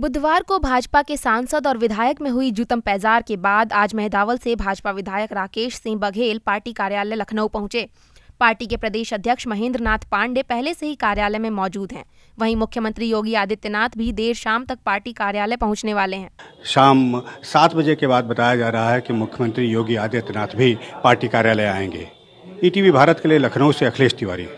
बुधवार को भाजपा के सांसद और विधायक में हुई जूतम पैजार के बाद आज महदावल से भाजपा विधायक राकेश सिंह बघेल पार्टी कार्यालय लखनऊ पहुंचे पार्टी के प्रदेश अध्यक्ष महेंद्र नाथ पांडे पहले से ही कार्यालय में मौजूद हैं वहीं मुख्यमंत्री योगी आदित्यनाथ भी देर शाम तक पार्टी कार्यालय पहुंचने वाले हैं शाम सात बजे के बाद बताया जा रहा है कि मुख्यमंत्री योगी आदित्यनाथ भी पार्टी कार्यालय आएंगे ईटीवी भारत के लिए लखनऊ से अखिलेश तिवारी